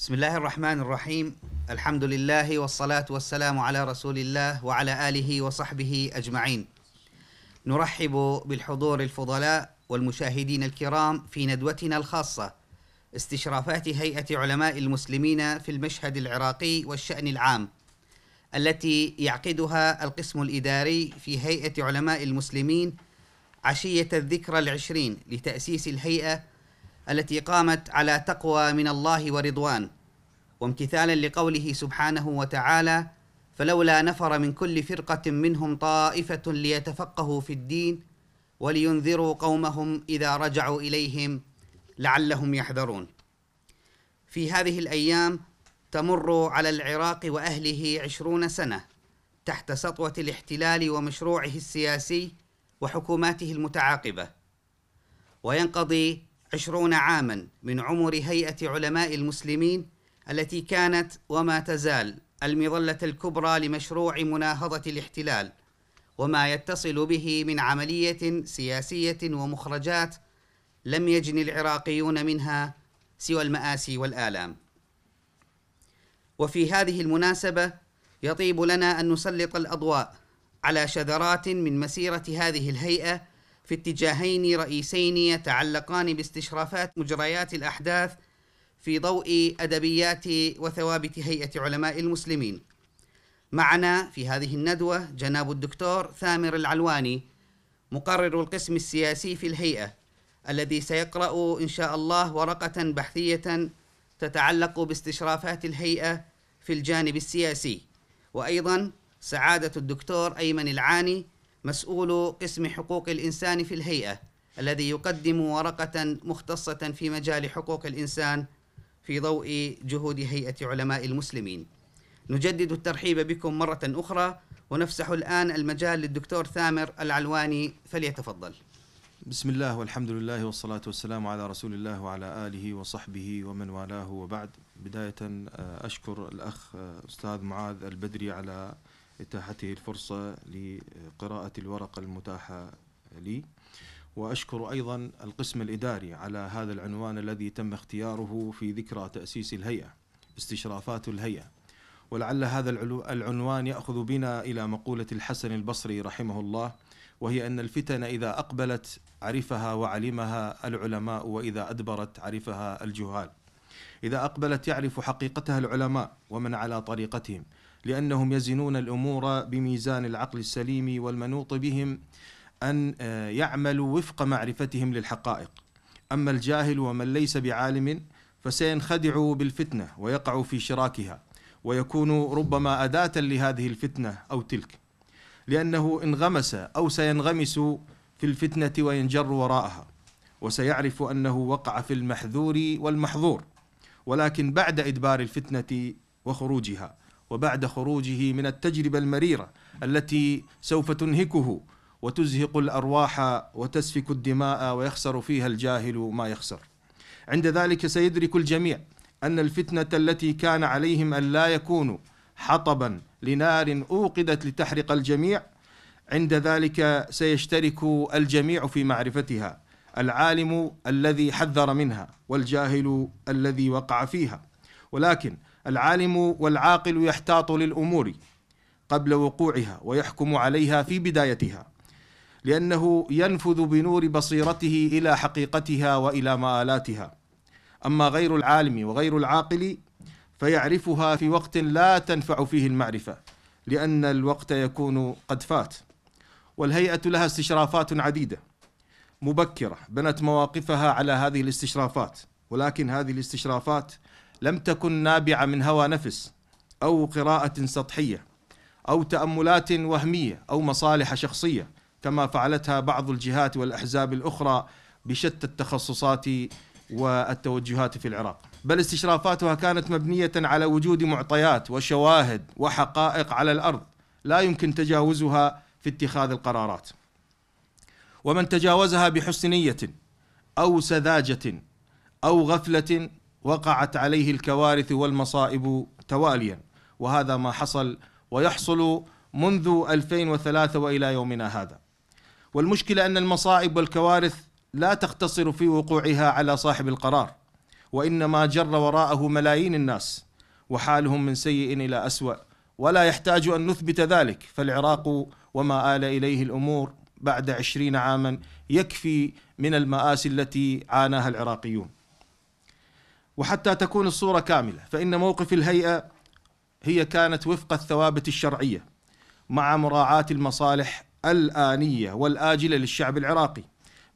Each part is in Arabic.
بسم الله الرحمن الرحيم الحمد لله والصلاة والسلام على رسول الله وعلى آله وصحبه أجمعين نرحب بالحضور الفضلاء والمشاهدين الكرام في ندوتنا الخاصة استشرافات هيئة علماء المسلمين في المشهد العراقي والشأن العام التي يعقدها القسم الإداري في هيئة علماء المسلمين عشية الذكرى العشرين لتأسيس الهيئة التي قامت على تقوى من الله ورضوان وامتثالا لقوله سبحانه وتعالى فلولا نفر من كل فرقه منهم طائفه ليتفقهوا في الدين ولينذروا قومهم اذا رجعوا اليهم لعلهم يحذرون في هذه الايام تمر على العراق واهله عشرون سنه تحت سطوه الاحتلال ومشروعه السياسي وحكوماته المتعاقبه وينقضي عشرون عاما من عمر هيئة علماء المسلمين التي كانت وما تزال المظلة الكبرى لمشروع مناهضة الاحتلال وما يتصل به من عملية سياسية ومخرجات لم يجن العراقيون منها سوى المآسي والآلام. وفي هذه المناسبة يطيب لنا أن نسلط الأضواء على شذرات من مسيرة هذه الهيئة في اتجاهين رئيسين يتعلقان باستشرافات مجريات الاحداث في ضوء ادبيات وثوابت هيئه علماء المسلمين. معنا في هذه الندوه جناب الدكتور ثامر العلواني مقرر القسم السياسي في الهيئه الذي سيقرا ان شاء الله ورقه بحثيه تتعلق باستشرافات الهيئه في الجانب السياسي. وايضا سعاده الدكتور ايمن العاني مسؤول قسم حقوق الإنسان في الهيئة الذي يقدم ورقة مختصة في مجال حقوق الإنسان في ضوء جهود هيئة علماء المسلمين. نجدد الترحيب بكم مرة أخرى ونفسح الآن المجال للدكتور ثامر العلواني فليتفضل. بسم الله والحمد لله والصلاة والسلام على رسول الله وعلى آله وصحبه ومن والاه وبعد بداية آه، أشكر الأخ آه، أستاذ معاذ البدري على إتاحته الفرصة لقراءة الورقة المتاحة لي وأشكر أيضا القسم الإداري على هذا العنوان الذي تم اختياره في ذكرى تأسيس الهيئة استشرافات الهيئة ولعل هذا العنوان يأخذ بنا إلى مقولة الحسن البصري رحمه الله وهي أن الفتن إذا أقبلت عرفها وعلمها العلماء وإذا أدبرت عرفها الجهال إذا أقبلت يعرف حقيقتها العلماء ومن على طريقتهم لأنهم يزنون الأمور بميزان العقل السليم والمنوط بهم أن آه، يعملوا وفق معرفتهم للحقائق أما الجاهل ومن ليس بعالم فسينخدع بالفتنة ويقع في شراكها ويكون ربما أداة لهذه الفتنة أو تلك لأنه انغمس أو سينغمس في الفتنة وينجر وراءها وسيعرف أنه وقع في المحذور والمحظور ولكن بعد إدبار الفتنة وخروجها وبعد خروجه من التجربة المريرة التي سوف تنهكه وتزهق الأرواح وتسفك الدماء ويخسر فيها الجاهل ما يخسر عند ذلك سيدرك الجميع أن الفتنة التي كان عليهم أن لا يكونوا حطبا لنار أوقدت لتحرق الجميع عند ذلك سيشترك الجميع في معرفتها العالم الذي حذر منها والجاهل الذي وقع فيها ولكن العالم والعاقل يحتاط للأمور قبل وقوعها ويحكم عليها في بدايتها لأنه ينفذ بنور بصيرته إلى حقيقتها وإلى مآلاتها أما غير العالم وغير العاقل فيعرفها في وقت لا تنفع فيه المعرفة لأن الوقت يكون قد فات والهيئة لها استشرافات عديدة مبكرة بنت مواقفها على هذه الاستشرافات ولكن هذه الاستشرافات لم تكن نابعة من هوى نفس أو قراءة سطحية أو تأملات وهمية أو مصالح شخصية كما فعلتها بعض الجهات والأحزاب الأخرى بشتى التخصصات والتوجهات في العراق بل استشرافاتها كانت مبنية على وجود معطيات وشواهد وحقائق على الأرض لا يمكن تجاوزها في اتخاذ القرارات ومن تجاوزها بحسن نية أو سذاجة أو غفلة وقعت عليه الكوارث والمصائب تواليا وهذا ما حصل ويحصل منذ 2003 والى يومنا هذا. والمشكله ان المصائب والكوارث لا تقتصر في وقوعها على صاحب القرار وانما جر وراءه ملايين الناس وحالهم من سيء الى اسوأ ولا يحتاج ان نثبت ذلك فالعراق وما آل اليه الامور بعد عشرين عاما يكفي من المآسي التي عاناها العراقيون وحتى تكون الصورة كاملة فإن موقف الهيئة هي كانت وفق الثوابت الشرعية مع مراعاة المصالح الآنية والآجلة للشعب العراقي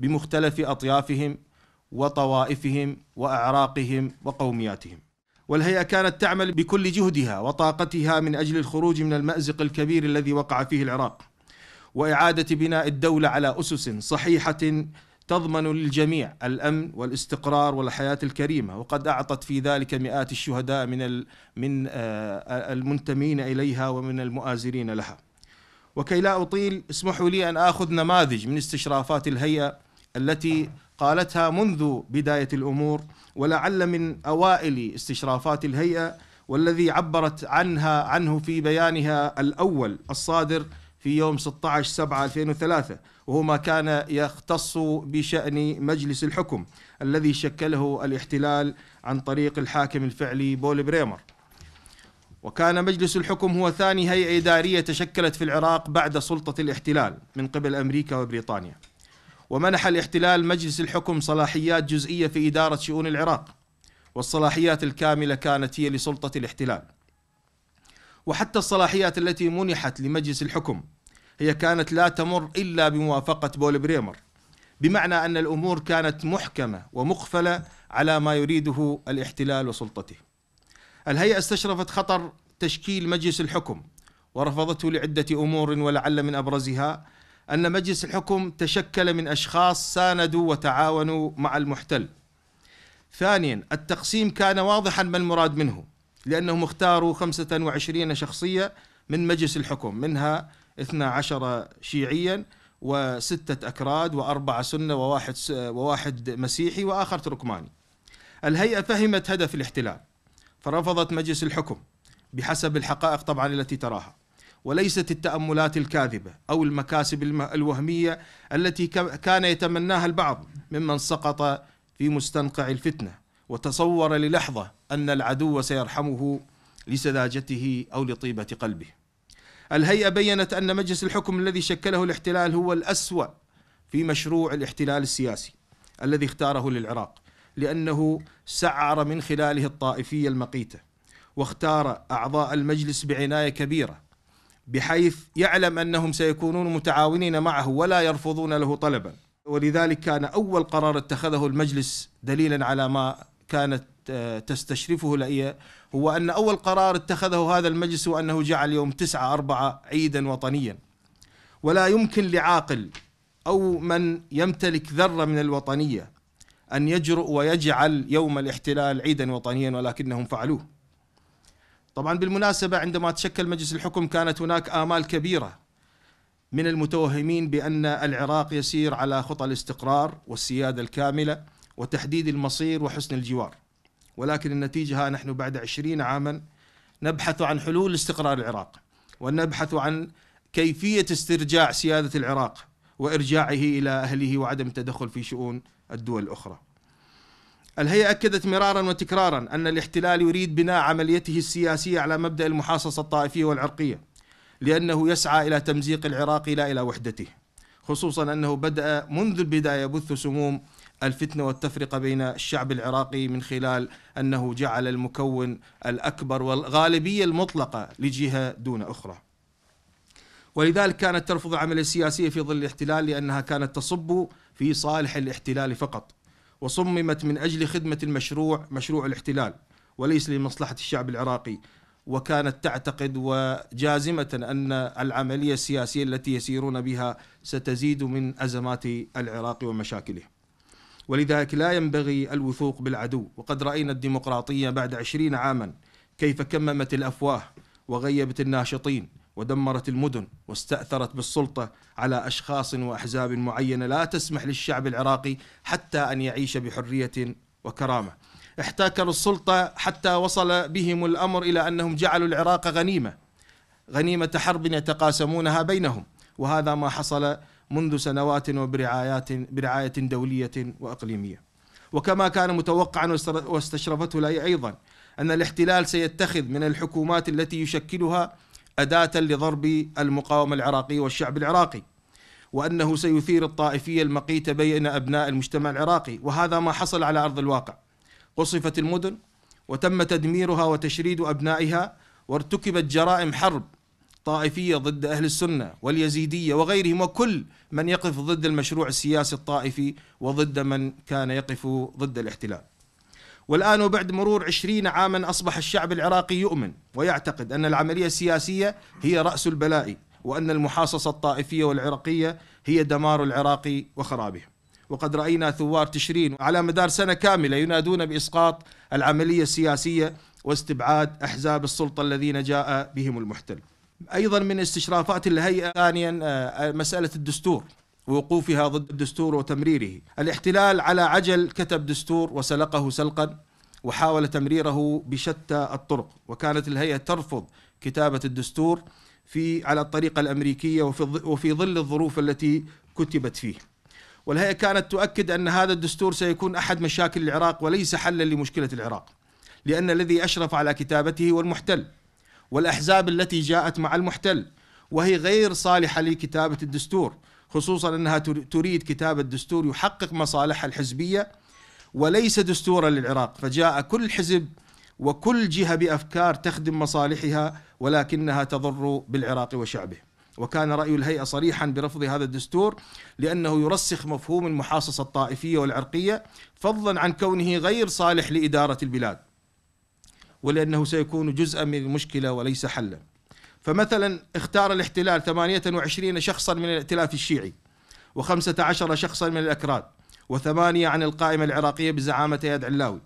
بمختلف أطيافهم وطوائفهم وأعراقهم وقومياتهم والهيئة كانت تعمل بكل جهدها وطاقتها من أجل الخروج من المأزق الكبير الذي وقع فيه العراق وإعادة بناء الدولة على أسس صحيحة تضمن للجميع الامن والاستقرار والحياه الكريمه وقد اعطت في ذلك مئات الشهداء من من آه، المنتمين اليها ومن المؤازرين لها. وكي لا اطيل اسمحوا لي ان اخذ نماذج من استشرافات الهيئه التي قالتها منذ بدايه الامور ولعل من اوائل استشرافات الهيئه والذي عبرت عنها عنه في بيانها الاول الصادر في يوم 16 7 2003 وهو ما كان يختص بشأن مجلس الحكم الذي شكله الاحتلال عن طريق الحاكم الفعلي بول بريمر وكان مجلس الحكم هو ثاني هيئة إدارية تشكلت في العراق بعد سلطة الاحتلال من قبل أمريكا وبريطانيا ومنح الاحتلال مجلس الحكم صلاحيات جزئية في إدارة شؤون العراق والصلاحيات الكاملة كانت هي لسلطة الاحتلال وحتى الصلاحيات التي منحت لمجلس الحكم هي كانت لا تمر إلا بموافقة بول بريمر بمعنى أن الأمور كانت محكمة ومقفلة على ما يريده الاحتلال وسلطته الهيئة استشرفت خطر تشكيل مجلس الحكم ورفضته لعدة أمور ولعل من أبرزها أن مجلس الحكم تشكل من أشخاص ساندوا وتعاونوا مع المحتل ثانيا التقسيم كان واضحا ما المراد منه لأنهم اختاروا 25 شخصية من مجلس الحكم منها 12 شيعيا وستة أكراد وأربعة سنة وواحد, وواحد مسيحي وآخر تركماني الهيئة فهمت هدف الاحتلال فرفضت مجلس الحكم بحسب الحقائق طبعا التي تراها وليست التأملات الكاذبة أو المكاسب الوهمية التي كان يتمناها البعض ممن سقط في مستنقع الفتنة وتصور للحظة أن العدو سيرحمه لسذاجته أو لطيبة قلبه الهيئة بيّنت أن مجلس الحكم الذي شكله الاحتلال هو الأسوأ في مشروع الاحتلال السياسي الذي اختاره للعراق لأنه سعر من خلاله الطائفية المقيتة واختار أعضاء المجلس بعناية كبيرة بحيث يعلم أنهم سيكونون متعاونين معه ولا يرفضون له طلبا ولذلك كان أول قرار اتخذه المجلس دليلا على ما كانت تستشرفه الهيئة هو أن أول قرار اتخذه هذا المجلس هو أنه جعل يوم 9 أربعة عيدا وطنيا ولا يمكن لعاقل أو من يمتلك ذرة من الوطنية أن يجرؤ ويجعل يوم الاحتلال عيدا وطنيا ولكنهم فعلوه طبعا بالمناسبة عندما تشكل مجلس الحكم كانت هناك آمال كبيرة من المتوهمين بأن العراق يسير على خطى الاستقرار والسيادة الكاملة وتحديد المصير وحسن الجوار ولكن النتيجة ها نحن بعد عشرين عاما نبحث عن حلول استقرار العراق ونبحث عن كيفية استرجاع سيادة العراق وإرجاعه إلى أهله وعدم التدخل في شؤون الدول الأخرى الهيئة أكدت مرارا وتكرارا أن الاحتلال يريد بناء عمليته السياسية على مبدأ المحاصصة الطائفية والعرقية لأنه يسعى إلى تمزيق العراق لا إلى وحدته خصوصا أنه بدأ منذ البداية يبث سموم الفتنة والتفرقة بين الشعب العراقي من خلال أنه جعل المكون الأكبر والغالبية المطلقة لجهة دون أخرى ولذلك كانت ترفض العملية السياسية في ظل الاحتلال لأنها كانت تصب في صالح الاحتلال فقط وصممت من أجل خدمة المشروع مشروع الاحتلال وليس لمصلحة الشعب العراقي وكانت تعتقد وجازمة أن العملية السياسية التي يسيرون بها ستزيد من أزمات العراق ومشاكله ولذلك لا ينبغي الوثوق بالعدو وقد رأينا الديمقراطية بعد عشرين عاما كيف كممت الأفواه وغيبت الناشطين ودمرت المدن واستأثرت بالسلطة على أشخاص وأحزاب معينة لا تسمح للشعب العراقي حتى أن يعيش بحرية وكرامة احتكروا السلطة حتى وصل بهم الأمر إلى أنهم جعلوا العراق غنيمة غنيمة حرب يتقاسمونها بينهم وهذا ما حصل منذ سنوات وبرعايات برعاية دولية وأقليمية وكما كان متوقعا واستشرفته الهيئة أيضا أن الاحتلال سيتخذ من الحكومات التي يشكلها أداة لضرب المقاومة العراقية والشعب العراقي وأنه سيثير الطائفية المقيتة بين أبناء المجتمع العراقي وهذا ما حصل على أرض الواقع قصفت المدن وتم تدميرها وتشريد أبنائها وارتكبت جرائم حرب الطائفية ضد أهل السنة واليزيدية وغيرهم وكل من يقف ضد المشروع السياسي الطائفي وضد من كان يقف ضد الاحتلال والآن وبعد مرور عشرين عاما أصبح الشعب العراقي يؤمن ويعتقد أن العملية السياسية هي رأس البلاء وأن المحاصصة الطائفية والعراقية هي دمار العراق وخرابه وقد رأينا ثوار تشرين على مدار سنة كاملة ينادون بإسقاط العملية السياسية واستبعاد أحزاب السلطة الذين جاء بهم المحتل ايضا من استشرافات الهيئه ثانيا آه، مساله الدستور ووقوفها ضد الدستور وتمريره الاحتلال على عجل كتب دستور وسلقه سلقا وحاول تمريره بشتى الطرق وكانت الهيئه ترفض كتابه الدستور في على الطريقه الامريكيه وفي وفي ظل الظروف التي كتبت فيه. والهيئه كانت تؤكد ان هذا الدستور سيكون احد مشاكل العراق وليس حلا لمشكله العراق. لان الذي اشرف على كتابته هو المحتل والأحزاب التي جاءت مع المحتل وهي غير صالحة لكتابة الدستور خصوصا أنها تريد كتابة دستور يحقق مصالحها الحزبية وليس دستورا للعراق فجاء كل حزب وكل جهة بأفكار تخدم مصالحها ولكنها تضر بالعراق وشعبه وكان رأي الهيئة صريحا برفض هذا الدستور لأنه يرسخ مفهوم المحاصصة الطائفية والعرقية فضلا عن كونه غير صالح لإدارة البلاد ولأنه سيكون جزءا من المشكلة وليس حلا فمثلا اختار الاحتلال 28 شخصا من الائتلاف الشيعي و15 شخصا من الأكراد وثمانية عن القائمة العراقية بزعامة يد علاوي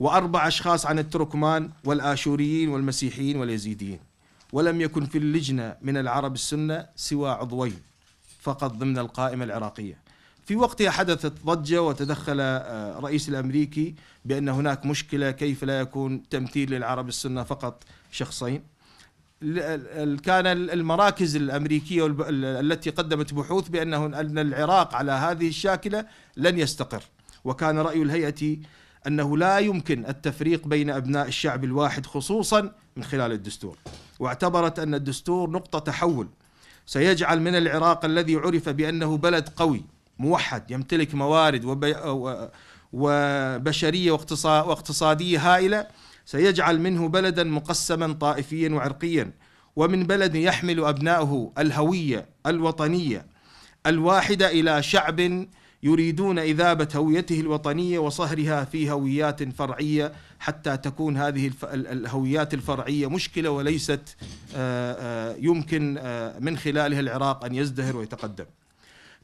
وأربع أشخاص عن التركمان والآشوريين والمسيحيين واليزيديين ولم يكن في اللجنة من العرب السنة سوى عضوين فقط ضمن القائمة العراقية في وقتها حدثت ضجة وتدخل الرئيس آه، الأمريكي بأن هناك مشكلة كيف لا يكون تمثيل للعرب السنة فقط شخصين كان المراكز الأمريكية التي قدمت بحوث بأنه أن العراق على هذه الشاكلة لن يستقر وكان رأي الهيئة أنه لا يمكن التفريق بين أبناء الشعب الواحد خصوصا من خلال الدستور واعتبرت أن الدستور نقطة تحول سيجعل من العراق الذي عرف بأنه بلد قوي موحد يمتلك موارد وبشريه واقتصاديه هائله سيجعل منه بلدا مقسما طائفيا وعرقيا ومن بلد يحمل ابنائه الهويه الوطنيه الواحده الى شعب يريدون إذابة هويته الوطنية وصهرها في هويات فرعية حتى تكون هذه الهويات الفرعية مشكلة وليست يمكن من خلالها العراق أن يزدهر ويتقدم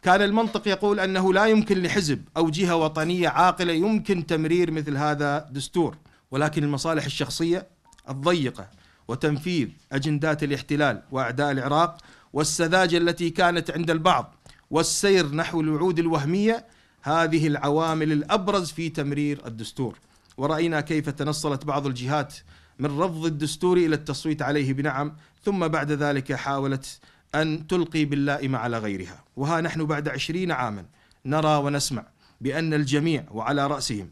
كان المنطق يقول أنه لا يمكن لحزب أو جهة وطنية عاقلة يمكن تمرير مثل هذا دستور ولكن المصالح الشخصية الضيقة وتنفيذ أجندات الاحتلال وأعداء العراق والسذاجة التي كانت عند البعض والسير نحو الوعود الوهمية هذه العوامل الأبرز في تمرير الدستور ورأينا كيف تنصلت بعض الجهات من رفض الدستور إلى التصويت عليه بنعم ثم بعد ذلك حاولت أن تلقي باللائمة على غيرها وها نحن بعد عشرين عاما نرى ونسمع بأن الجميع وعلى رأسهم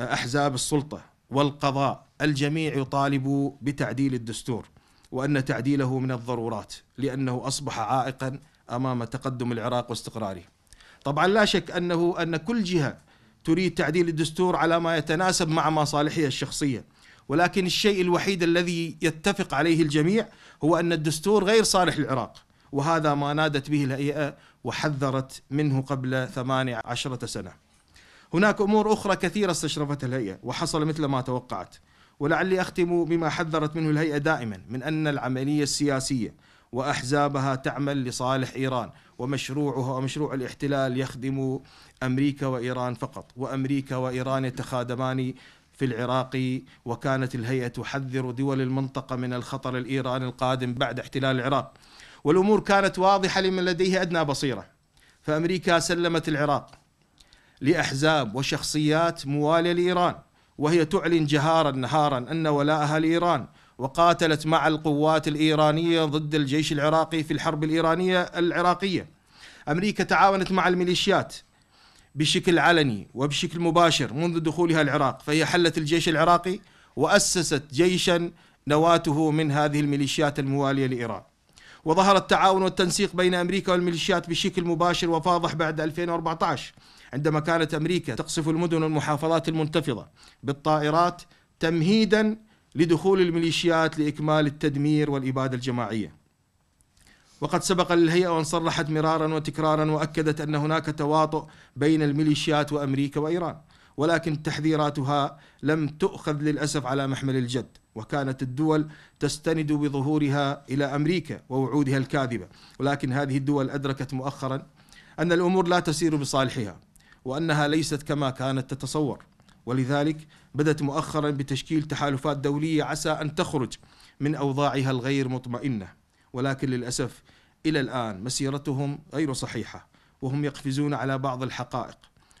أحزاب السلطة والقضاء الجميع يطالب بتعديل الدستور وأن تعديله من الضرورات لأنه أصبح عائقا أمام تقدم العراق واستقراره طبعا لا شك أنه أن كل جهة تريد تعديل الدستور على ما يتناسب مع مصالحها الشخصية ولكن الشيء الوحيد الذي يتفق عليه الجميع هو ان الدستور غير صالح للعراق وهذا ما نادت به الهيئه وحذرت منه قبل 18 سنه. هناك امور اخرى كثيره استشرفتها الهيئه وحصل مثل ما توقعت ولعلي اختم بما حذرت منه الهيئه دائما من ان العمليه السياسيه واحزابها تعمل لصالح ايران ومشروعها ومشروع الاحتلال يخدم امريكا وايران فقط وامريكا وايران يتخادمان في العراق وكانت الهيئة تحذر دول المنطقة من الخطر الإيراني القادم بعد احتلال العراق والأمور كانت واضحة لمن لديه أدنى بصيرة فأمريكا سلمت العراق لأحزاب وشخصيات موالية لإيران وهي تعلن جهارا نهارا أن ولاءها لإيران وقاتلت مع القوات الإيرانية ضد الجيش العراقي في الحرب الإيرانية العراقية أمريكا تعاونت مع الميليشيات بشكل علني وبشكل مباشر منذ دخولها العراق فهي حلت الجيش العراقي وأسست جيشا نواته من هذه الميليشيات الموالية لإيران وظهر التعاون والتنسيق بين أمريكا والميليشيات بشكل مباشر وفاضح بعد 2014 عندما كانت أمريكا تقصف المدن والمحافظات المنتفضة بالطائرات تمهيدا لدخول الميليشيات لإكمال التدمير والإبادة الجماعية وقد سبق للهيئة وأن صرحت مرارا وتكرارا وأكدت أن هناك تواطؤ بين الميليشيات وأمريكا وإيران ولكن تحذيراتها لم تؤخذ للأسف على محمل الجد وكانت الدول تستند بظهورها إلى أمريكا ووعودها الكاذبة ولكن هذه الدول أدركت مؤخرا أن الأمور لا تسير بصالحها وأنها ليست كما كانت تتصور ولذلك بدت مؤخرا بتشكيل تحالفات دولية عسى أن تخرج من أوضاعها الغير مطمئنة ولكن للاسف الى الان مسيرتهم غير صحيحه وهم يقفزون على بعض الحقائق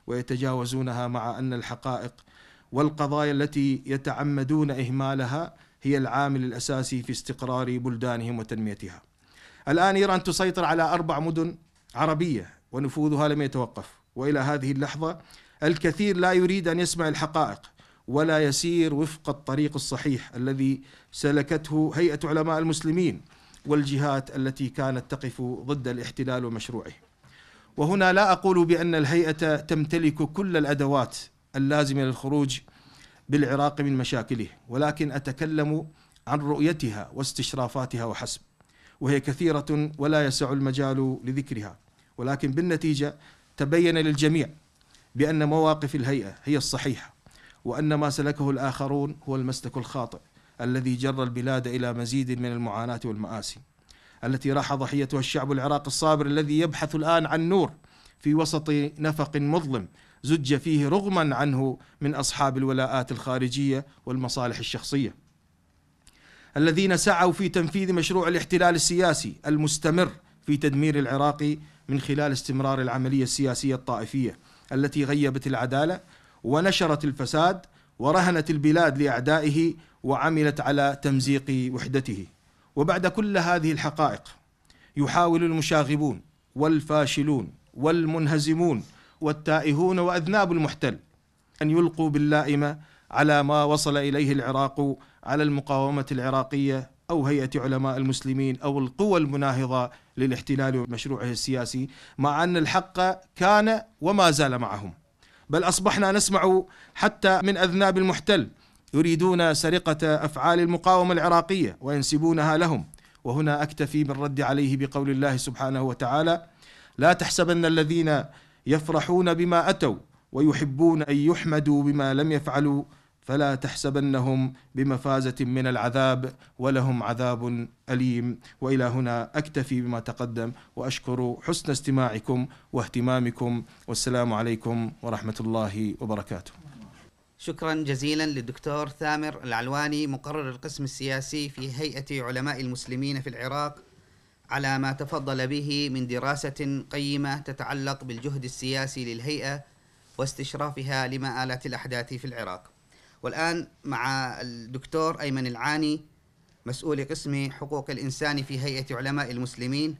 ويتجاوزونها مع ان الحقائق والقضايا التي يتعمدون اهمالها هي العامل الاساسي في استقرار بلدانهم وتنميتها. الان ايران تسيطر على اربع مدن عربيه ونفوذها لم يتوقف والى هذه اللحظه الكثير لا يريد ان يسمع الحقائق ولا يسير وفق الطريق الصحيح الذي سلكته هيئه علماء المسلمين والجهات التي كانت تقف ضد الاحتلال ومشروعه. وهنا لا اقول بان الهيئه تمتلك كل الادوات اللازمه للخروج بالعراق من مشاكله، ولكن اتكلم عن رؤيتها واستشرافاتها وحسب. وهي كثيره ولا يسع المجال لذكرها، ولكن بالنتيجه تبين للجميع بان مواقف الهيئه هي الصحيحه، وان ما سلكه الاخرون هو المسلك الخاطئ. الذي جر البلاد الى مزيد من المعاناه والمآسي التي راح ضحيتها الشعب العراقي الصابر الذي يبحث الان عن نور في وسط نفق مظلم زج فيه رغما عنه من اصحاب الولاءات الخارجيه والمصالح الشخصيه. الذين سعوا في تنفيذ مشروع الاحتلال السياسي المستمر في تدمير العراق من خلال استمرار العمليه السياسيه الطائفيه التي غيبت العداله ونشرت الفساد ورهنت البلاد لاعدائه وعملت على تمزيق وحدته وبعد كل هذه الحقائق يحاول المشاغبون والفاشلون والمنهزمون والتائهون واذناب المحتل ان يلقوا باللائمه على ما وصل اليه العراق على المقاومه العراقيه او هيئه علماء المسلمين او القوى المناهضه للاحتلال ومشروعه السياسي مع ان الحق كان وما زال معهم بل اصبحنا نسمع حتى من اذناب المحتل يريدون سرقة أفعال المقاومة العراقية وينسبونها لهم وهنا أكتفي بالرد عليه بقول الله سبحانه وتعالى لا تحسبن الذين يفرحون بما أتوا ويحبون أن يحمدوا بما لم يفعلوا فلا تحسبنهم بمفازة من العذاب ولهم عذاب أليم وإلى هنا أكتفي بما تقدم وأشكر حسن استماعكم واهتمامكم والسلام عليكم ورحمة الله وبركاته شكرا جزيلا للدكتور ثامر العلواني مقرر القسم السياسي في هيئة علماء المسلمين في العراق على ما تفضل به من دراسة قيمة تتعلق بالجهد السياسي للهيئة واستشرافها لمآلات الأحداث في العراق والآن مع الدكتور أيمن العاني مسؤول قسم حقوق الإنسان في هيئة علماء المسلمين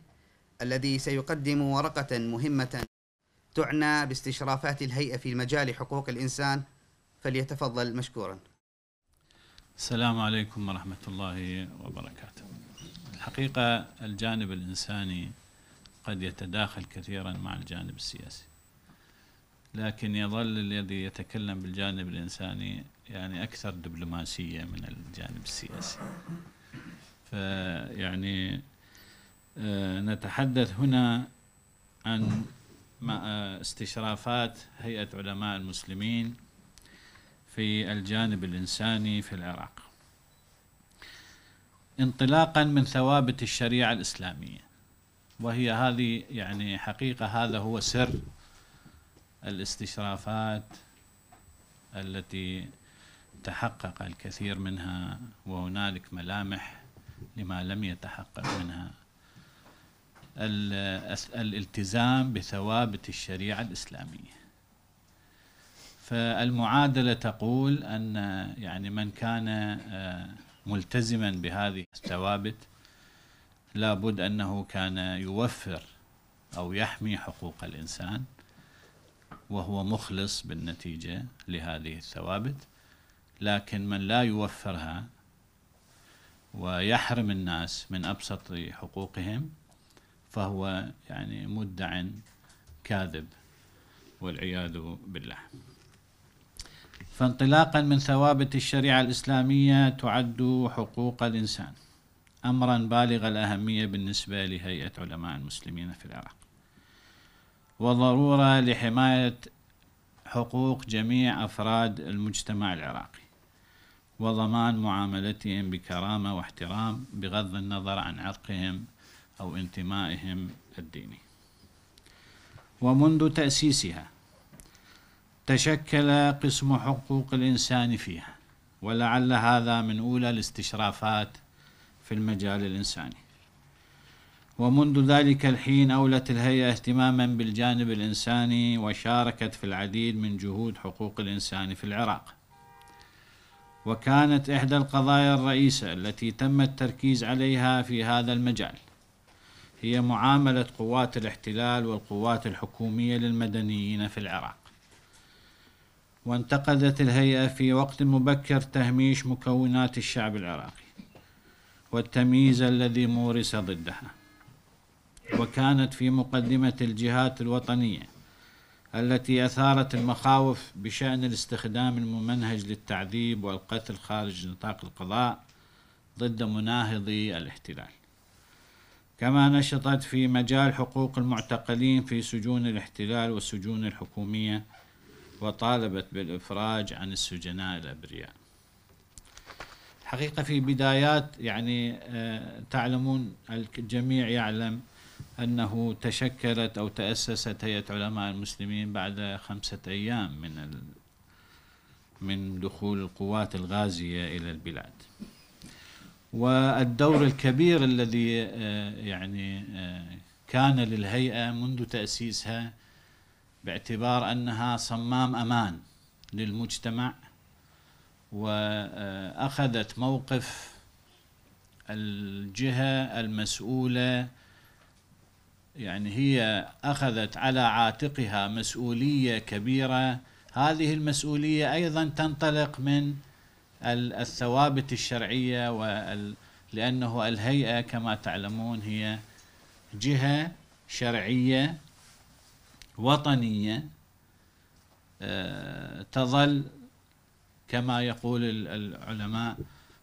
الذي سيقدم ورقة مهمة تعنى باستشرافات الهيئة في مجال حقوق الإنسان فليتفضل مشكورا السلام عليكم ورحمة الله وبركاته الحقيقة الجانب الإنساني قد يتداخل كثيرا مع الجانب السياسي لكن يظل الذي يتكلم بالجانب الإنساني يعني أكثر دبلوماسية من الجانب السياسي فيعني آه، نتحدث هنا عن آه، استشرافات هيئة علماء المسلمين في الجانب الإنساني في العراق انطلاقا من ثوابت الشريعة الإسلامية وهي هذه يعني حقيقة هذا هو سر الاستشرافات التي تحقق الكثير منها وهنالك ملامح لما لم يتحقق منها الالتزام بثوابت الشريعة الإسلامية فالمعادلة تقول أن يعني من كان آه، ملتزما بهذه الثوابت لابد أنه كان يوفر أو يحمي حقوق الإنسان وهو مخلص بالنتيجة لهذه الثوابت لكن من لا يوفرها ويحرم الناس من أبسط حقوقهم فهو يعني مدع كاذب والعياذ بالله فانطلاقا من ثوابت الشريعة الإسلامية تعد حقوق الإنسان أمرا بالغ الأهمية بالنسبة لهيئة علماء المسلمين في العراق وضرورة لحماية حقوق جميع أفراد المجتمع العراقي وضمان معاملتهم بكرامة واحترام بغض النظر عن عرقهم أو انتمائهم الديني ومنذ تأسيسها تشكل قسم حقوق الإنسان فيها ولعل هذا من أولى الاستشرافات في المجال الإنساني ومنذ ذلك الحين أولت الهيئة اهتماما بالجانب الإنساني وشاركت في العديد من جهود حقوق الإنسان في العراق وكانت إحدى القضايا الرئيسة التي تم التركيز عليها في هذا المجال هي معاملة قوات الاحتلال والقوات الحكومية للمدنيين في العراق وانتقدت الهيئة في وقت مبكر تهميش مكونات الشعب العراقي والتمييز الذي مورس ضدها وكانت في مقدمة الجهات الوطنية التي أثارت المخاوف بشأن الاستخدام الممنهج للتعذيب والقتل خارج نطاق القضاء ضد مناهضي الاحتلال كما نشطت في مجال حقوق المعتقلين في سجون الاحتلال والسجون الحكوميه وطالبت بالإفراج عن السجناء الأبرياء حقيقة في بدايات يعني آه، تعلمون الجميع يعلم أنه تشكلت أو تأسست هيئة علماء المسلمين بعد خمسة أيام من من دخول القوات الغازية إلى البلاد والدور الكبير الذي آه، يعني آه، كان للهيئة منذ تأسيسها باعتبار أنها صمام أمان للمجتمع وأخذت موقف الجهة المسؤولة يعني هي أخذت على عاتقها مسؤولية كبيرة هذه المسؤولية أيضا تنطلق من الثوابت الشرعية وال لأنه الهيئة كما تعلمون هي جهة شرعية وطنية آه، تظل كما يقول العلماء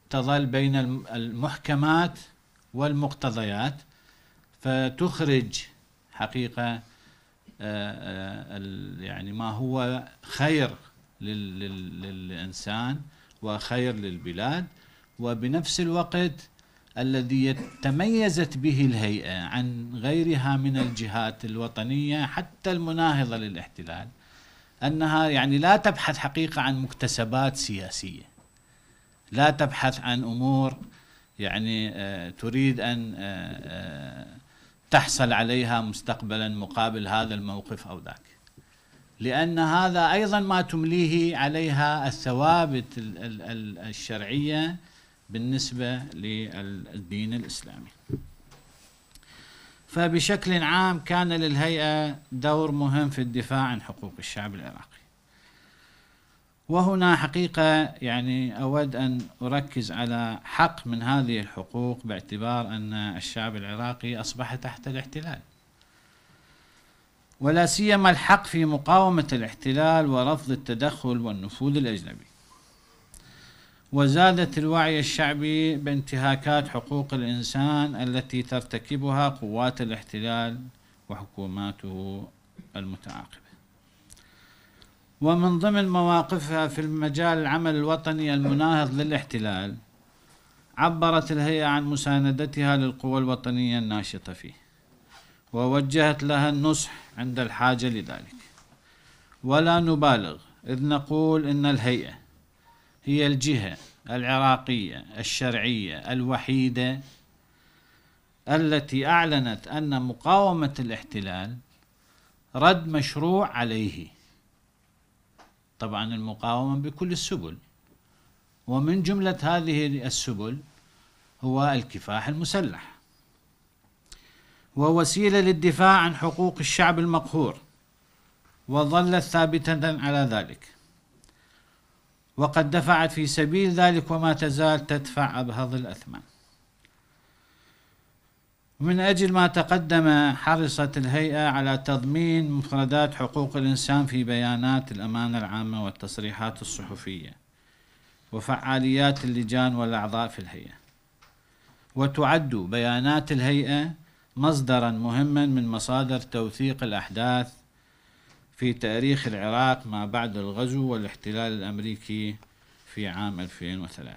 تظل بين المحكمات والمقتضيات فتخرج حقيقة آه، آه، يعني ما هو خير للإنسان وخير للبلاد وبنفس الوقت الذي تميزت به الهيئة عن غيرها من الجهات الوطنية حتى المناهضة للاحتلال أنها يعني لا تبحث حقيقة عن مكتسبات سياسية لا تبحث عن أمور يعني آه، تريد أن آه، آه، تحصل عليها مستقبلا مقابل هذا الموقف أو ذاك لأن هذا أيضا ما تمليه عليها الثوابت الشرعية بالنسبة للدين الإسلامي فبشكل عام كان للهيئة دور مهم في الدفاع عن حقوق الشعب العراقي وهنا حقيقة يعني أود أن أركز على حق من هذه الحقوق باعتبار أن الشعب العراقي أصبح تحت الاحتلال ولا سيما الحق في مقاومة الاحتلال ورفض التدخل والنفوذ الأجنبي وزادت الوعي الشعبي بانتهاكات حقوق الإنسان التي ترتكبها قوات الاحتلال وحكوماته المتعاقبة ومن ضمن مواقفها في المجال العمل الوطني المناهض للاحتلال عبرت الهيئة عن مساندتها للقوى الوطنية الناشطة فيه ووجهت لها النصح عند الحاجة لذلك ولا نبالغ إذ نقول إن الهيئة هي الجهة العراقية الشرعية الوحيدة التي أعلنت أن مقاومة الاحتلال رد مشروع عليه طبعا المقاومة بكل السبل ومن جملة هذه السبل هو الكفاح المسلح ووسيلة للدفاع عن حقوق الشعب المقهور وظلت ثابتة على ذلك وقد دفعت في سبيل ذلك وما تزال تدفع أبهض الأثمان من أجل ما تقدم حرصت الهيئة على تضمين مفردات حقوق الإنسان في بيانات الأمانة العامة والتصريحات الصحفية وفعاليات اللجان والأعضاء في الهيئة وتعد بيانات الهيئة مصدرا مهما من مصادر توثيق الأحداث في تاريخ العراق ما بعد الغزو والاحتلال الأمريكي في عام 2003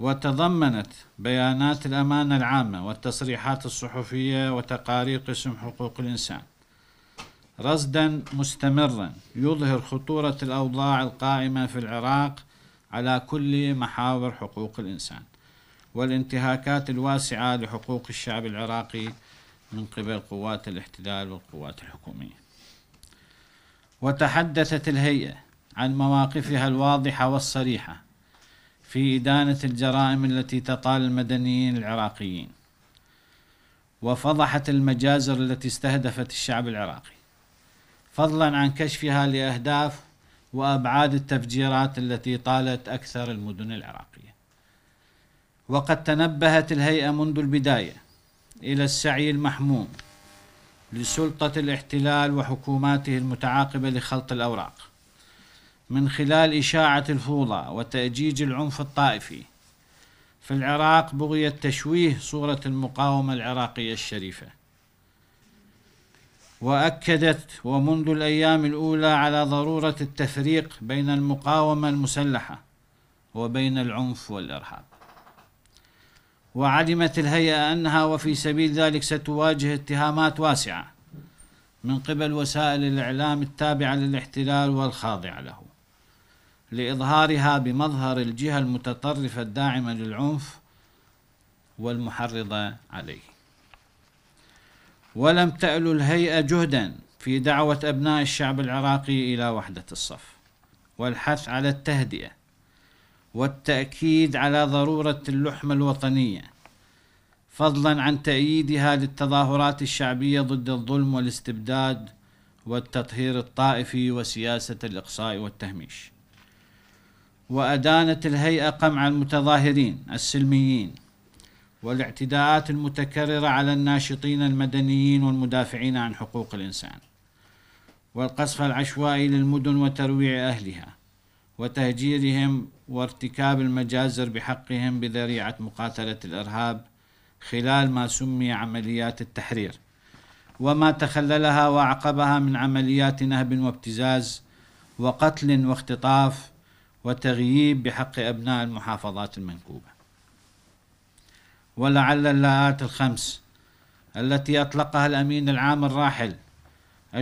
وتضمنت بيانات الأمانة العامة والتصريحات الصحفية وتقارير قسم حقوق الإنسان رصدا مستمرا يظهر خطورة الأوضاع القائمة في العراق على كل محاور حقوق الإنسان والانتهاكات الواسعة لحقوق الشعب العراقي من قبل قوات الاحتلال والقوات الحكومية وتحدثت الهيئة عن مواقفها الواضحة والصريحة في إدانة الجرائم التي تطال المدنيين العراقيين وفضحت المجازر التي استهدفت الشعب العراقي فضلا عن كشفها لأهداف وأبعاد التفجيرات التي طالت أكثر المدن العراقية وقد تنبهت الهيئة منذ البداية إلى السعي المحموم لسلطة الاحتلال وحكوماته المتعاقبة لخلط الأوراق من خلال إشاعة الفوضى وتأجيج العنف الطائفي في العراق بغيه تشويه صورة المقاومة العراقية الشريفة وأكدت ومنذ الأيام الأولى على ضرورة التفريق بين المقاومة المسلحة وبين العنف والإرهاب وعلمت الهيئة أنها وفي سبيل ذلك ستواجه اتهامات واسعة من قبل وسائل الإعلام التابعة للاحتلال والخاضعة له لإظهارها بمظهر الجهة المتطرفة الداعمة للعنف والمحرضة عليه ولم تأل الهيئة جهدا في دعوة أبناء الشعب العراقي إلى وحدة الصف والحث على التهدئة والتأكيد على ضرورة اللحمة الوطنية فضلا عن تأييدها للتظاهرات الشعبية ضد الظلم والاستبداد والتطهير الطائفي وسياسة الإقصاء والتهميش وأدانت الهيئة قمع المتظاهرين السلميين والاعتداءات المتكررة على الناشطين المدنيين والمدافعين عن حقوق الإنسان والقصف العشوائي للمدن وترويع أهلها وتهجيرهم وارتكاب المجازر بحقهم بذريعة مقاتلة الإرهاب خلال ما سمي عمليات التحرير وما تخللها وعقبها من عمليات نهب وابتزاز وقتل واختطاف وتغييب بحق أبناء المحافظات المنكوبة ولعل اللاءات الخمس التي أطلقها الأمين العام الراحل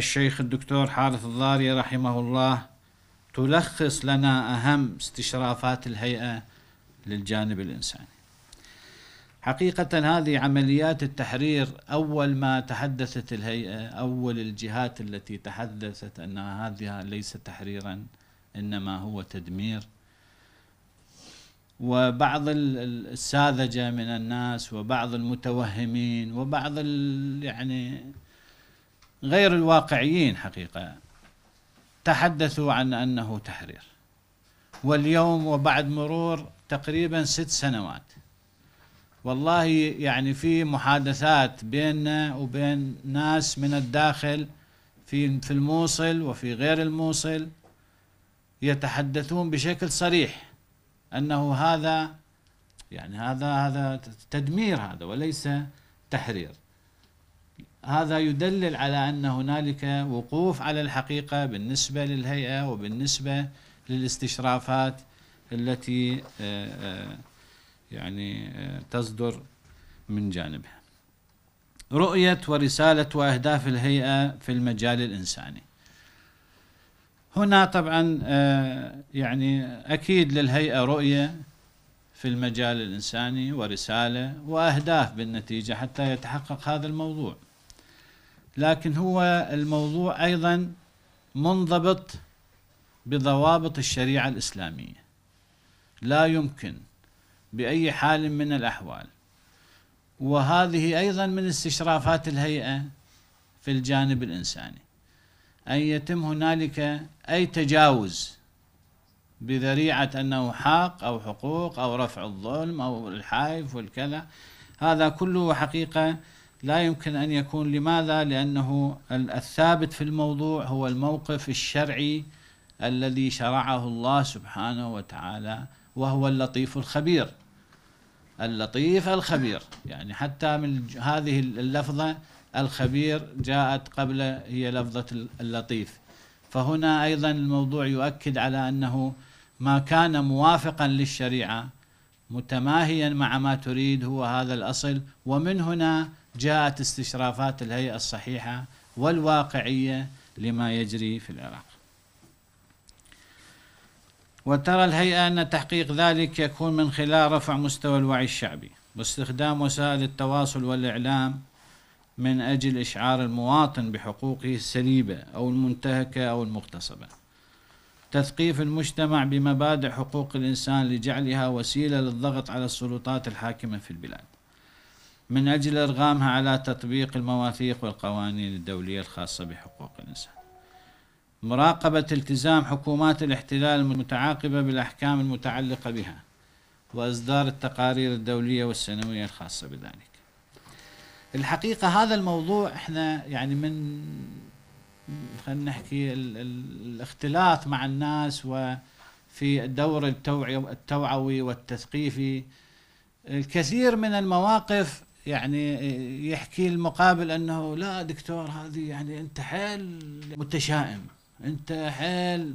الشيخ الدكتور حارث الضاري رحمه الله تلخص لنا أهم استشرافات الهيئة للجانب الإنساني حقيقة هذه عمليات التحرير أول ما تحدثت الهيئة أول الجهات التي تحدثت أن هذا ليس تحريرا إنما هو تدمير وبعض الساذجة من الناس وبعض المتوهمين وبعض يعني غير الواقعيين حقيقة تحدثوا عن أنه تحرير واليوم وبعد مرور تقريبا ست سنوات والله يعني في محادثات بيننا وبين ناس من الداخل في في الموصل وفي غير الموصل يتحدثون بشكل صريح انه هذا يعني هذا هذا تدمير هذا وليس تحرير هذا يدلل على أن هنالك وقوف على الحقيقة بالنسبة للهيئة وبالنسبة للاستشرافات التي آه، آه، يعني آه، تصدر من جانبها رؤية ورسالة وأهداف الهيئة في المجال الإنساني هنا طبعا يعني أكيد للهيئة رؤية في المجال الإنساني ورسالة وأهداف بالنتيجة حتى يتحقق هذا الموضوع لكن هو الموضوع أيضا منضبط بضوابط الشريعة الإسلامية لا يمكن بأي حال من الأحوال وهذه أيضا من استشرافات الهيئة في الجانب الإنساني أن يتم هنالك أي تجاوز بذريعة أنه حق أو حقوق أو رفع الظلم أو الحايف والكذا هذا كله حقيقة لا يمكن أن يكون لماذا؟ لأنه الثابت في الموضوع هو الموقف الشرعي الذي شرعه الله سبحانه وتعالى وهو اللطيف الخبير اللطيف الخبير يعني حتى من هذه اللفظة الخبير جاءت قبل هي لفظة اللطيف فهنا أيضا الموضوع يؤكد على أنه ما كان موافقا للشريعة متماهيا مع ما تريد هو هذا الأصل ومن هنا جاءت استشرافات الهيئة الصحيحة والواقعية لما يجري في العراق وترى الهيئة أن تحقيق ذلك يكون من خلال رفع مستوى الوعي الشعبي واستخدام وسائل التواصل والإعلام من أجل إشعار المواطن بحقوقه السليبة أو المنتهكة أو المغتصبة تثقيف المجتمع بمبادئ حقوق الإنسان لجعلها وسيلة للضغط على السلطات الحاكمة في البلاد من أجل إرغامها على تطبيق المواثيق والقوانين الدولية الخاصة بحقوق الإنسان مراقبة التزام حكومات الاحتلال المتعاقبة بالأحكام المتعلقة بها وإصدار التقارير الدولية والسنوية الخاصة بذلك الحقيقة هذا الموضوع احنا يعني من خلينا نحكي ال ال الاختلاط مع الناس وفي الدور التوعوي والتثقيفي الكثير من المواقف يعني يحكي المقابل انه لا دكتور هذه يعني انت حيل متشائم انت حيل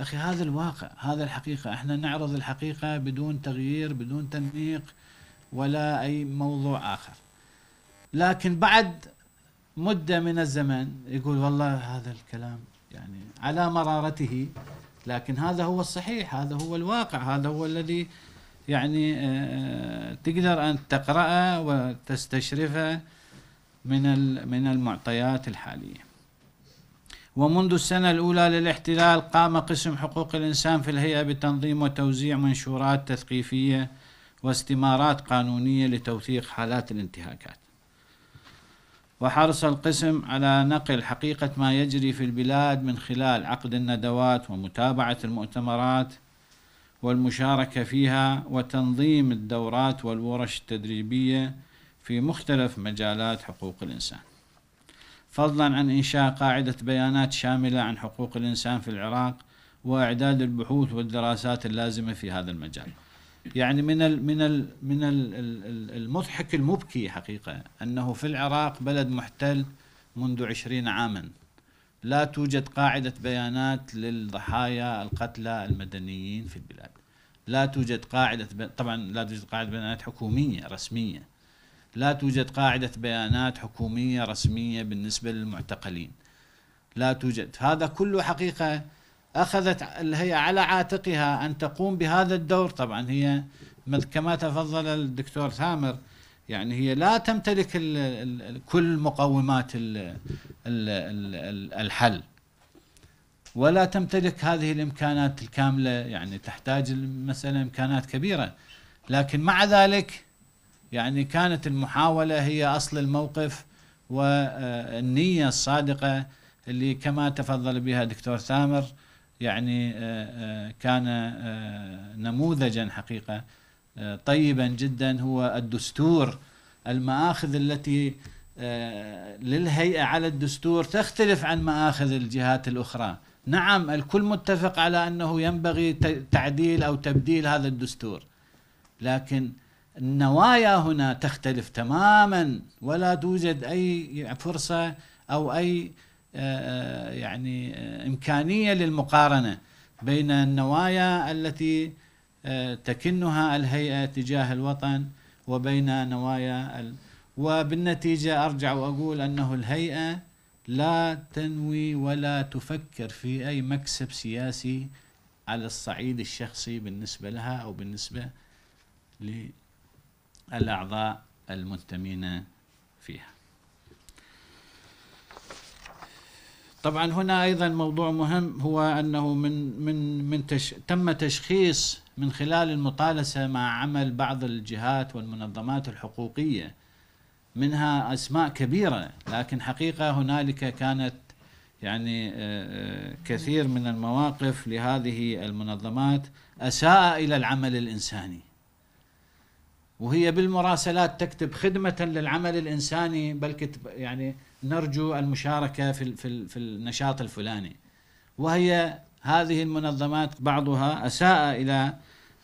اخي هذا الواقع هذا الحقيقه احنا نعرض الحقيقه بدون تغيير بدون تنميق ولا اي موضوع اخر لكن بعد مده من الزمن يقول والله هذا الكلام يعني على مرارته لكن هذا هو الصحيح هذا هو الواقع هذا هو الذي يعني آه، آه، تقدر أن تقرأه وتستشرفه من من المعطيات الحالية ومنذ السنة الأولى للاحتلال قام قسم حقوق الإنسان في الهيئة بتنظيم وتوزيع منشورات تثقيفية واستمارات قانونية لتوثيق حالات الانتهاكات وحرص القسم على نقل حقيقة ما يجري في البلاد من خلال عقد الندوات ومتابعة المؤتمرات والمشاركة فيها وتنظيم الدورات والورش التدريبية في مختلف مجالات حقوق الإنسان فضلا عن إنشاء قاعدة بيانات شاملة عن حقوق الإنسان في العراق وإعداد البحوث والدراسات اللازمة في هذا المجال يعني من الـ من الـ من الـ المضحك المبكي حقيقة أنه في العراق بلد محتل منذ عشرين عاماً لا توجد قاعدة بيانات للضحايا القتلى المدنيين في البلاد لا توجد قاعدة طبعا لا توجد قاعدة بيانات حكومية رسمية لا توجد قاعدة بيانات حكومية رسمية بالنسبة للمعتقلين لا توجد هذا كله حقيقة أخذت الهيئة على عاتقها أن تقوم بهذا الدور طبعا هي كما تفضل الدكتور ثامر يعني هي لا تمتلك الـ الـ كل مقومات الـ الـ الـ الـ الحل ولا تمتلك هذه الامكانات الكامله يعني تحتاج المساله امكانات كبيره لكن مع ذلك يعني كانت المحاوله هي اصل الموقف والنيه آه الصادقه اللي كما تفضل بها دكتور ثامر يعني آه آه كان نموذجا حقيقه آه، طيبا جدا هو الدستور المآخذ التي آه، للهيئة على الدستور تختلف عن مآخذ الجهات الأخرى نعم الكل متفق على أنه ينبغي تعديل أو تبديل هذا الدستور لكن النوايا هنا تختلف تماما ولا توجد أي فرصة أو أي آه، يعني إمكانية للمقارنة بين النوايا التي تكنها الهيئة تجاه الوطن وبين نوايا ال... وبالنتيجة أرجع وأقول أنه الهيئة لا تنوي ولا تفكر في أي مكسب سياسي على الصعيد الشخصي بالنسبة لها أو بالنسبة للأعضاء المنتمين فيها طبعا هنا أيضا موضوع مهم هو أنه من من من تش تم تشخيص من خلال المطالسة مع عمل بعض الجهات والمنظمات الحقوقية منها أسماء كبيرة لكن حقيقة هنالك كانت يعني آه، آه، كثير من المواقف لهذه المنظمات أساء إلى العمل الإنساني وهي بالمراسلات تكتب خدمة للعمل الإنساني بل كتب يعني نرجو المشاركة في في النشاط الفلاني وهي هذه المنظمات بعضها أساء إلى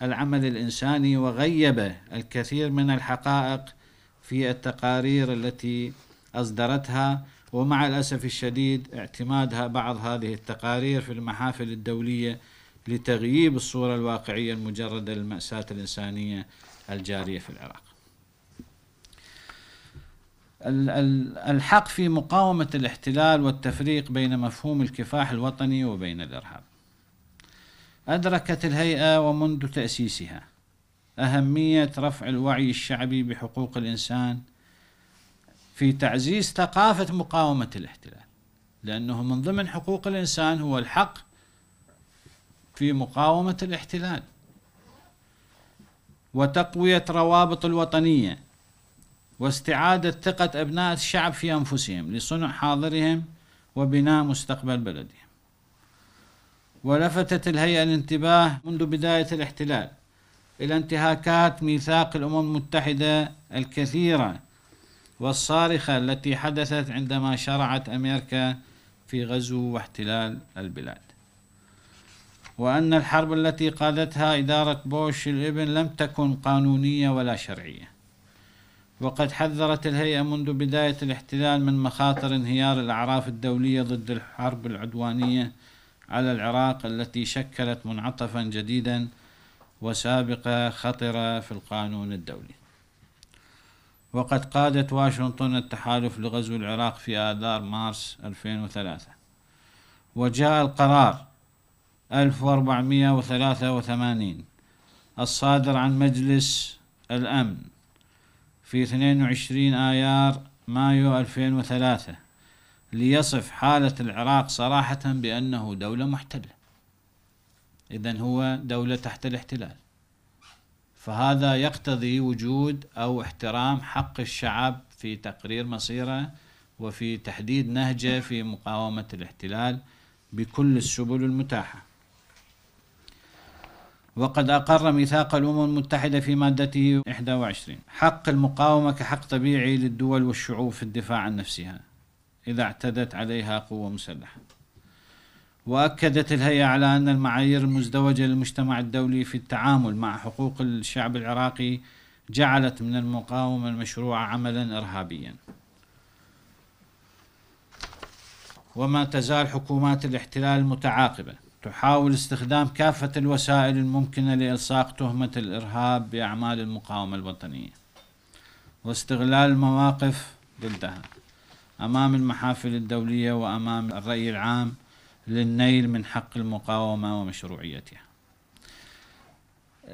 العمل الإنساني وغيب الكثير من الحقائق في التقارير التي أصدرتها ومع الأسف الشديد اعتمادها بعض هذه التقارير في المحافل الدولية لتغييب الصورة الواقعية المجردة للمأساة الإنسانية الجارية في العراق الحق في مقاومة الاحتلال والتفريق بين مفهوم الكفاح الوطني وبين الإرهاب أدركت الهيئة ومنذ تأسيسها أهمية رفع الوعي الشعبي بحقوق الإنسان في تعزيز ثقافة مقاومة الاحتلال لأنه من ضمن حقوق الإنسان هو الحق في مقاومة الاحتلال وتقوية روابط الوطنية واستعادة ثقة أبناء الشعب في أنفسهم لصنع حاضرهم وبناء مستقبل بلدهم ولفتت الهيئة الانتباه منذ بداية الاحتلال إلى انتهاكات ميثاق الأمم المتحدة الكثيرة والصارخة التي حدثت عندما شرعت أمريكا في غزو واحتلال البلاد وأن الحرب التي قادتها إدارة بوش الابن لم تكن قانونية ولا شرعية وقد حذرت الهيئة منذ بداية الاحتلال من مخاطر انهيار الأعراف الدولية ضد الحرب العدوانية على العراق التي شكلت منعطفا جديدا وسابقة خطرة في القانون الدولي وقد قادت واشنطن التحالف لغزو العراق في آذار مارس 2003 وجاء القرار 1483 الصادر عن مجلس الأمن في 22 آيار مايو 2003 ليصف حالة العراق صراحة بأنه دولة محتلة إذا هو دولة تحت الاحتلال فهذا يقتضي وجود أو احترام حق الشعب في تقرير مصيره وفي تحديد نهجه في مقاومة الاحتلال بكل السبل المتاحة وقد أقر ميثاق الأمم المتحدة في مادته 21 حق المقاومة كحق طبيعي للدول والشعوب في الدفاع عن نفسها إذا اعتدت عليها قوة مسلحة وأكدت الهيئة على أن المعايير المزدوجة للمجتمع الدولي في التعامل مع حقوق الشعب العراقي جعلت من المقاومة المشروعة عملا إرهابيا وما تزال حكومات الاحتلال المتعاقبة تحاول استخدام كافة الوسائل الممكنة لإلصاق تهمة الإرهاب بأعمال المقاومة الوطنية واستغلال المواقف ضدها أمام المحافل الدولية وأمام الرأي العام للنيل من حق المقاومة ومشروعيتها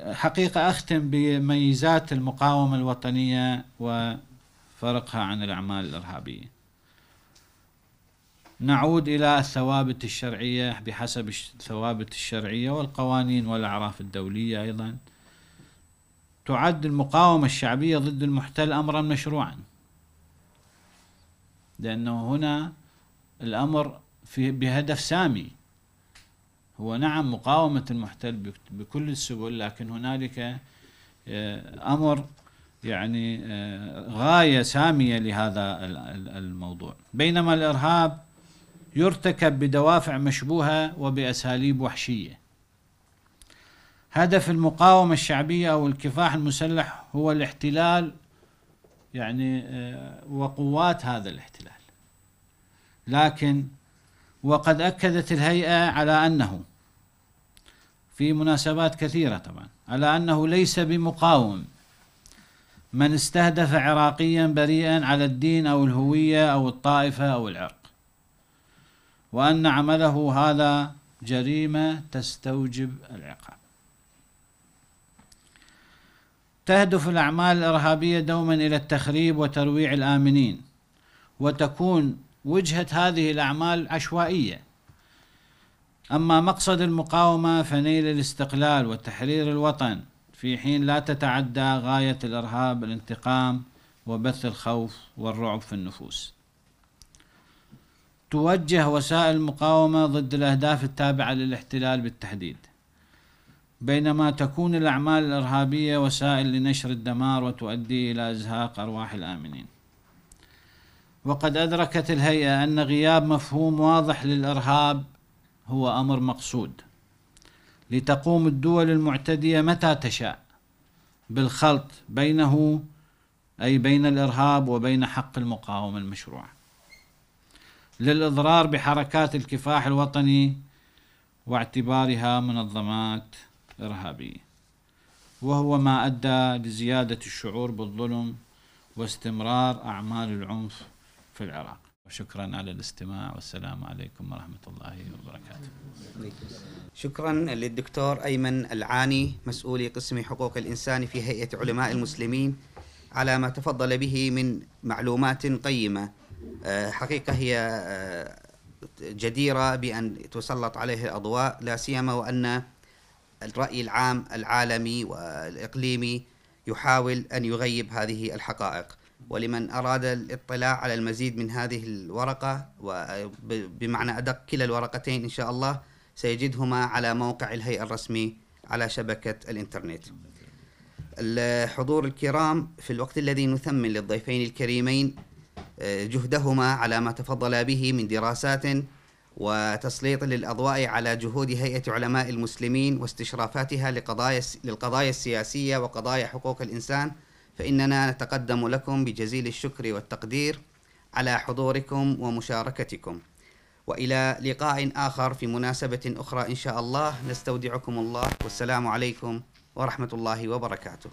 حقيقة أختم بميزات المقاومة الوطنية وفرقها عن الأعمال الإرهابية نعود إلى الثوابت الشرعية بحسب الثوابت الشرعية والقوانين والأعراف الدولية أيضا تعد المقاومة الشعبية ضد المحتل أمرا مشروعا لأنه هنا الأمر في بهدف سامي هو نعم مقاومة المحتل بكل السبل لكن هنالك آه، أمر يعني آه، غاية سامية لهذا الموضوع بينما الإرهاب يرتكب بدوافع مشبوهة وبأساليب وحشية هدف المقاومة الشعبية أو الكفاح المسلح هو الاحتلال يعني آه، وقوات هذا الاحتلال لكن وقد أكدت الهيئة على أنه في مناسبات كثيرة طبعا على أنه ليس بمقاوم من استهدف عراقيا بريئا على الدين أو الهوية أو الطائفة أو العرق وأن عمله هذا جريمة تستوجب العقاب تهدف الأعمال الإرهابية دوما إلى التخريب وترويع الآمنين وتكون وجهة هذه الأعمال عشوائية أما مقصد المقاومة فنيل الاستقلال وتحرير الوطن في حين لا تتعدى غاية الإرهاب الانتقام وبث الخوف والرعب في النفوس توجه وسائل المقاومة ضد الأهداف التابعة للاحتلال بالتحديد بينما تكون الأعمال الإرهابية وسائل لنشر الدمار وتؤدي إلى إزهاق أرواح الآمنين وقد أدركت الهيئة أن غياب مفهوم واضح للإرهاب هو أمر مقصود لتقوم الدول المعتدية متى تشاء بالخلط بينه أي بين الإرهاب وبين حق المقاومة المشروع للإضرار بحركات الكفاح الوطني واعتبارها منظمات إرهابي وهو ما أدى لزيادة الشعور بالظلم واستمرار أعمال العنف في العراق وشكرا على الاستماع والسلام عليكم ورحمة الله وبركاته شكرا للدكتور أيمن العاني مسؤول قسم حقوق الإنسان في هيئة علماء المسلمين على ما تفضل به من معلومات قيمة آه، حقيقة هي آه، جديرة بأن تسلط عليه الأضواء لا سيما وأن الرأي العام العالمي والإقليمي يحاول أن يغيب هذه الحقائق ولمن أراد الاطلاع على المزيد من هذه الورقة وبمعنى أدق كلا الورقتين إن شاء الله سيجدهما على موقع الهيئة الرسمي على شبكة الإنترنت الحضور الكرام في الوقت الذي نثمن للضيفين الكريمين آه، جهدهما على ما تفضلا به من دراسات وتسليط للأضواء على جهود هيئة علماء المسلمين واستشرافاتها لقضايا للقضايا السياسية وقضايا حقوق الإنسان فإننا نتقدم لكم بجزيل الشكر والتقدير على حضوركم ومشاركتكم وإلى لقاء آخر في مناسبة أخرى إن شاء الله نستودعكم الله والسلام عليكم ورحمة الله وبركاته